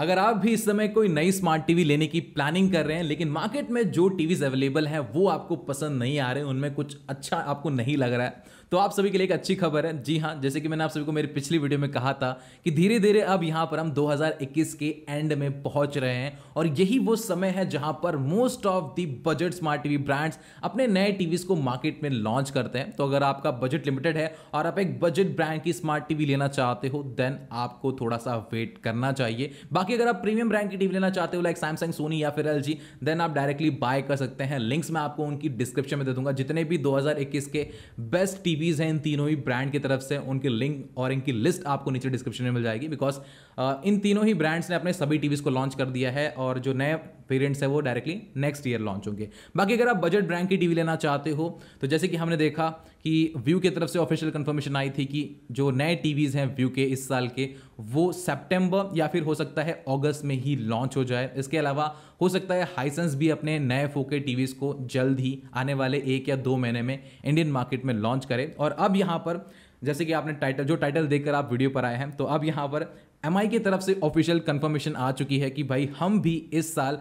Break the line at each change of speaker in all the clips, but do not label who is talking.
अगर आप भी इस समय कोई नई स्मार्ट टीवी लेने की प्लानिंग कर रहे हैं लेकिन मार्केट में जो टीवीज अवेलेबल हैं वो आपको पसंद नहीं आ रहे उनमें कुछ अच्छा आपको नहीं लग रहा है तो आप सभी के लिए एक अच्छी खबर है जी हाँ जैसे कि मैंने आप सभी को मेरी पिछली वीडियो में कहा था कि धीरे धीरे अब यहाँ पर हम 2021 के एंड में पहुंच रहे हैं और यही वो समय है जहां पर most of the budget smart TV brands अपने नए टीवीज को मार्केट में लॉन्च करते हैं तो अगर आपका बजट लिमिटेड है और आप एक बजट ब्रांड की स्मार्ट टीवी लेना चाहते हो देन आपको थोड़ा सा वेट करना चाहिए बाकी अगर आप प्रीमियम ब्रांड की टीवी लेना चाहते हो लाइक सैमसंग सोनी या फिर एल देन आप डायरेक्टली बाय कर सकते हैं लिंक्स मैं आपको उनकी डिस्क्रिप्शन में दे दूंगा जितने भी 2021 के बेस्ट टीवी टीवीज़ हैं इन तीनों ही ब्रांड की तरफ से उनके लिंक और इनकी लिस्ट आपको नीचे डिस्क्रिप्शन में मिल जाएगी बिकॉज uh, इन तीनों ही ब्रांड्स ने अपने सभी टीवीज़ को लॉन्च कर दिया है और जो नए पेरेंट्स हैं वो डायरेक्टली नेक्स्ट ईयर लॉन्च होंगे बाकी अगर आप बजट ब्रांड की टीवी लेना चाहते हो तो जैसे कि हमने देखा कि व्यू की तरफ से ऑफिशियल कंफर्मेशन आई थी कि जो नए टीवीज़ हैं व्यू के इस साल के वो सितंबर या फिर हो सकता है अगस्त में ही लॉन्च हो जाए इसके अलावा हो सकता है हाइसेंस भी अपने नए फोके टीवीज़ को जल्द ही आने वाले एक या दो महीने में इंडियन मार्केट में लॉन्च करे और अब यहाँ पर जैसे कि आपने टाइटल जो टाइटल देखकर आप वीडियो पर आए हैं तो अब यहाँ पर एम की तरफ से ऑफिशियल कन्फर्मेशन आ चुकी है कि भाई हम भी इस साल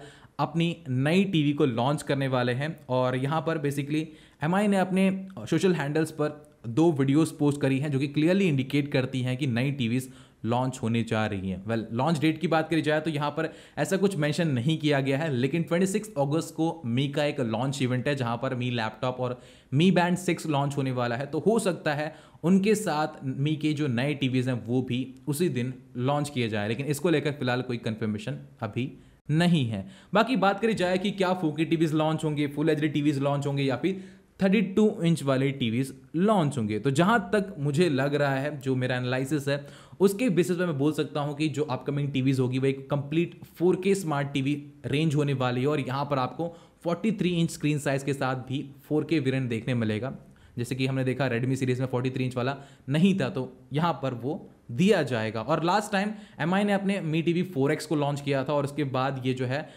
अपनी नई टीवी को लॉन्च करने वाले हैं और यहाँ पर बेसिकली एम ने अपने सोशल हैंडल्स पर दो वीडियोस पोस्ट करी हैं जो कि क्लियरली इंडिकेट करती हैं कि नई टीवीज़ लॉन्च होने जा रही हैं वेल लॉन्च डेट की बात करी जाए तो यहाँ पर ऐसा कुछ मेंशन नहीं किया गया है लेकिन 26 अगस्त को मी का एक लॉन्च इवेंट है जहाँ पर मी लैपटॉप और मी बैंड सिक्स लॉन्च होने वाला है तो हो सकता है उनके साथ मी के जो नए टीवीज़ हैं वो भी उसी दिन लॉन्च किए जाए लेकिन इसको लेकर फिलहाल कोई कन्फर्मेशन अभी नहीं है बाकी बात करी जाए कि क्या फोकी टीवीज़ लॉन्च होंगे full H D TVs launch होंगे या फिर थर्टी टू इंच वाले टीवी लॉन्च होंगे तो जहां तक मुझे लग रहा है जो मेरा एनालिसिस है उसके बेसिस पर मैं बोल सकता हूं कि जो अपकमिंग टीवीज होगी वह एक कंप्लीट के स्मार्ट टीवी रेंज होने वाली है और यहां पर आपको 43 इंच स्क्रीन साइज के साथ भी 4K वेरिएंट देखने मिलेगा जैसे कि हमने देखा रेडमी सीरीज में 43 इंच वाला नहीं था तो यहाँ पर वो दिया जाएगा और लास्ट टाइम एम ने अपने मी टी वी को लॉन्च किया था और उसके बाद ये जो है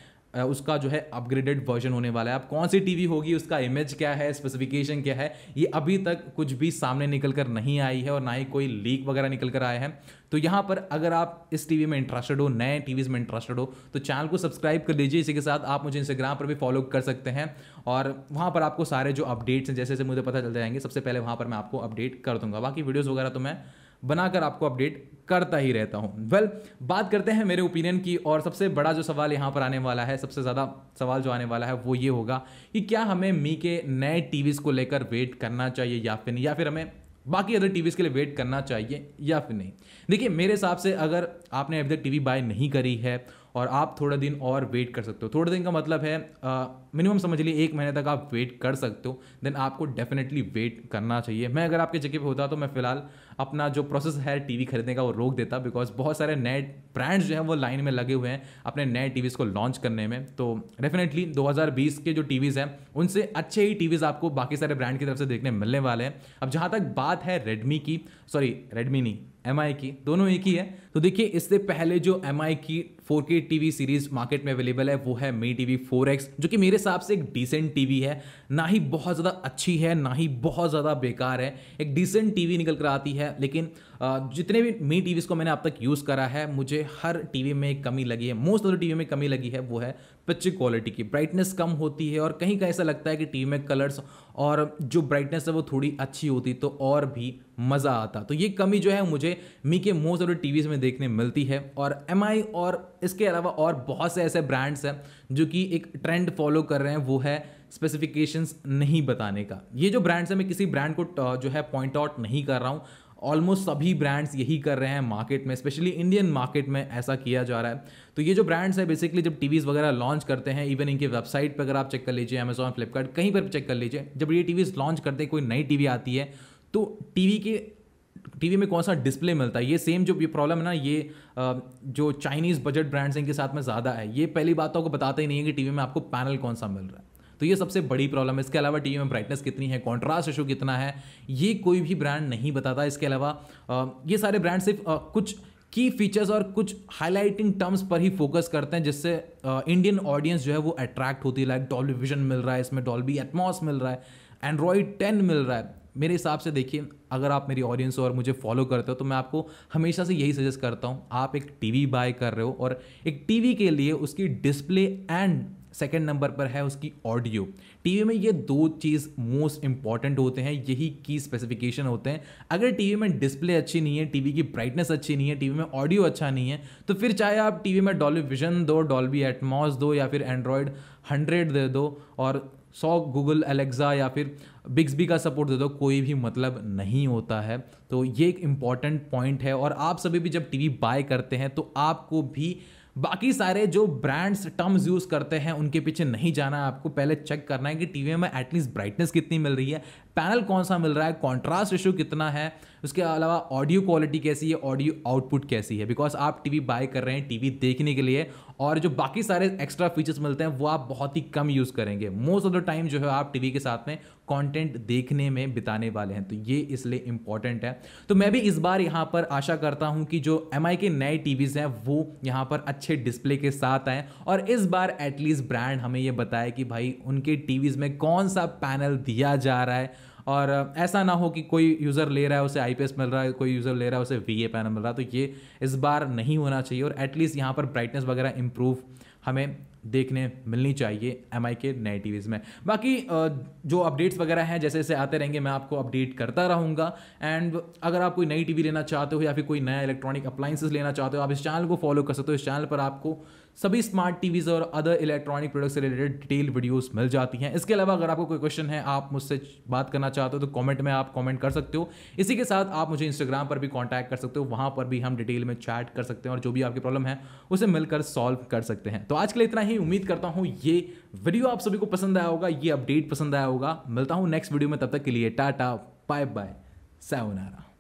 उसका जो है अपग्रेडेड वर्जन होने वाला है अब कौन सी टीवी होगी उसका इमेज क्या है स्पेसिफिकेशन क्या है ये अभी तक कुछ भी सामने निकल कर नहीं आई है और ना ही कोई लीक वगैरह निकल कर आया है तो यहाँ पर अगर आप इस टीवी में इंटरेस्टेड हो नए टीवीज़ में इंटरेस्टेड हो तो चैनल को सब्सक्राइब कर लीजिए इसी के साथ आप मुझे इंस्टाग्राम पर भी फॉलो कर सकते हैं और वहाँ पर आपको सारे जो अपडेट्स हैं जैसे जैसे मुझे पता चल जाएंगे सबसे पहले वहाँ पर मैं आपको अपडेट कर दूंगा बाकी वीडियोज़ वगैरह तो मैं बनाकर आपको अपडेट करता ही रहता हूँ वेल well, बात करते हैं मेरे ओपिनियन की और सबसे बड़ा जो सवाल यहाँ पर आने वाला है सबसे ज़्यादा सवाल जो आने वाला है वो ये होगा कि क्या हमें मी के नए टीवीज़ को लेकर वेट करना चाहिए या फिर नहीं या फिर हमें बाकी अदर टीवीज़ के लिए वेट करना चाहिए या फिर नहीं देखिए मेरे हिसाब से अगर आपने अभी तक टीवी बाय नहीं करी है और आप थोड़ा दिन और वेट कर सकते हो थोड़े दिन का मतलब है मिनिमम समझ लिए एक महीने तक आप वेट कर सकते हो देन आपको डेफिनेटली वेट करना चाहिए मैं अगर आपके जगह पे होता तो मैं फ़िलहाल अपना जो प्रोसेस है टीवी खरीदने का वो रोक देता बिकॉज बहुत सारे नए ब्रांड्स जो हैं वो लाइन में लगे हुए हैं अपने नए टीवीज़ को लॉन्च करने में तो डेफिनेटली 2020 के जो टीवीज़ हैं उनसे अच्छे ही टीवीज़ आपको बाकी सारे ब्रांड की तरफ से देखने मिलने वाले हैं अब जहाँ तक बात है रेडमी की सॉरी रेडमी नहीं एम की दोनों एक ही है तो देखिए इससे पहले जो एम की 4K टीवी सीरीज मार्केट में अवेलेबल है वो है मी टीवी 4X जो कि मेरे हिसाब से एक डिसेंट टीवी है ना ही बहुत ज़्यादा अच्छी है ना ही बहुत ज़्यादा बेकार है एक डिसेंट टीवी निकल कर आती है है लेकिन जितने भी मी टीवीज़ को मैंने अब तक यूज़ करा है मुझे हर टीवी में एक कमी लगी है मोस्ट ऑफ द टीवी में कमी लगी है वो है पिक्चर क्वालिटी की ब्राइटनेस कम होती है और कहीं का ऐसा लगता है कि टीवी में कलर्स और जो ब्राइटनेस है वो थोड़ी अच्छी होती तो और भी मज़ा आता तो ये कमी जो है मुझे मी के मोस्ट ऑफ द टीवीज़ में देखने मिलती है और एम और इसके अलावा और बहुत से ऐसे ब्रांड्स हैं जो कि एक ट्रेंड फॉलो कर रहे हैं वो है स्पेसिफिकेशंस नहीं बताने का ये जो ब्रांड्स है मैं किसी ब्रांड को जो है पॉइंट आउट नहीं कर रहा हूँ ऑलमोस्ट सभी ब्रांड्स यही कर रहे हैं मार्केट में स्पेशली इंडियन मार्केट में ऐसा किया जा रहा है तो ये जो ब्रांड्स हैं बेसिकली जब टीवीज़ वगैरह लॉन्च करते हैं इवन इनके वेबसाइट पर अगर आप चेक कर लीजिए अमेजॉन फ्लिपकार्ट कहीं पर चेक कर लीजिए जब ये टीवीज़ लॉन्च करते हैं कोई नई टीवी आती है तो टीवी के टीवी में कौन सा डिस्प्ले मिलता है ये सेम जो ये प्रॉब्लम है ना ये जो चाइनीज़ बजट ब्रांड्स हैं इनके साथ में ज़्यादा है ये पहली बात तो आपको बताते ही नहीं है कि टीवी में आपको पैनल कौन सा मिल रहा है तो ये सबसे बड़ी प्रॉब्लम है इसके अलावा टीवी में ब्राइटनेस कितनी है कॉन्ट्रास्ट इशू कितना है ये कोई भी ब्रांड नहीं बताता इसके अलावा ये सारे ब्रांड सिर्फ कुछ की फीचर्स और कुछ हाईलाइटिंग टर्म्स पर ही फोकस करते हैं जिससे इंडियन ऑडियंस जो है वो अट्रैक्ट होती है लाइक डॉल्बी विजन मिल रहा है इसमें डॉल्बी एटमॉस मिल रहा है एंड्रॉयड टेन मिल रहा है मेरे हिसाब से देखिए अगर आप मेरी ऑडियंस और मुझे फॉलो करते हो तो मैं आपको हमेशा से यही सजेस्ट करता हूँ आप एक टीवी बाय कर रहे हो और एक टीवी के लिए उसकी डिस्प्ले एंड सेकेंड नंबर पर है उसकी ऑडियो टीवी में ये दो चीज़ मोस्ट इंपॉर्टेंट होते हैं यही की स्पेसिफिकेशन होते हैं अगर टीवी में डिस्प्ले अच्छी नहीं है टीवी की ब्राइटनेस अच्छी नहीं है टीवी में ऑडियो अच्छा नहीं है तो फिर चाहे आप टीवी में डॉल्बी विजन दो डॉल्बी एटमॉस दो या फिर एंड्रॉयड हंड्रेड दे दो और सौ गूगल एलेक्सा या फिर बिग्सबी का सपोर्ट दे दो कोई भी मतलब नहीं होता है तो ये एक इम्पॉर्टेंट पॉइंट है और आप सभी भी जब टीवी बाय करते हैं तो आपको भी बाकी सारे जो ब्रांड्स टर्म्स यूज़ करते हैं उनके पीछे नहीं जाना है आपको पहले चेक करना है कि टीवी में एटलीस्ट ब्राइटनेस कितनी मिल रही है पैनल कौन सा मिल रहा है कॉन्ट्रास्ट इशू कितना है उसके अलावा ऑडियो क्वालिटी कैसी है ऑडियो आउटपुट कैसी है बिकॉज आप टीवी बाय कर रहे हैं टीवी देखने के लिए और जो बाकी सारे एक्स्ट्रा फीचर्स मिलते हैं वो आप बहुत ही कम यूज़ करेंगे मोस्ट ऑफ द टाइम जो है आप टीवी के साथ में कंटेंट देखने में बिताने वाले हैं तो ये इसलिए इंपॉर्टेंट है तो मैं भी इस बार यहाँ पर आशा करता हूँ कि जो एम के नए वीज़ हैं वो यहाँ पर अच्छे डिस्प्ले के साथ आएँ और इस बार एटलीस्ट ब्रांड हमें ये बताए कि भाई उनके वीज़ में कौन सा पैनल दिया जा रहा है और ऐसा ना हो कि कोई यूज़र ले रहा है उसे आई मिल रहा है कोई यूज़र ले रहा है उसे वी ए पैनल मिल रहा है तो ये इस बार नहीं होना चाहिए और एटलीस्ट यहाँ पर ब्राइटनेस वगैरह इम्प्रूव हमें देखने मिलनी चाहिए एम के नए टी में बाकी जो अपडेट्स वगैरह हैं जैसे जैसे आते रहेंगे मैं आपको अपडेट करता रहूँगा एंड अगर आप कोई नई टी लेना चाहते हो या फिर कोई नया इलेक्ट्रॉनिक अप्लाइंसेस लेना चाहते हो आप इस चैनल को फॉलो कर सकते हो इस चैनल पर आपको सभी स्मार्ट टीवीज और अदर इलेक्ट्रॉनिक प्रोडक्ट्स से रिलेटेड डिटेल वीडियोस मिल जाती हैं इसके अलावा अगर आपको कोई क्वेश्चन है आप मुझसे बात करना चाहते हो तो कमेंट में आप कमेंट कर सकते हो इसी के साथ आप मुझे इंस्टाग्राम पर भी कांटेक्ट कर सकते हो वहां पर भी हम डिटेल में चैट कर सकते हैं और जो भी आपकी प्रॉब्लम है उसे मिलकर सॉल्व कर सकते हैं तो आज के लिए इतना ही उम्मीद करता हूँ ये वीडियो आप सभी को पसंद आया होगा ये अपडेट पसंद आया होगा मिलता हूँ नेक्स्ट वीडियो में तब तक के लिए टाटा बाय बाय सायोनारा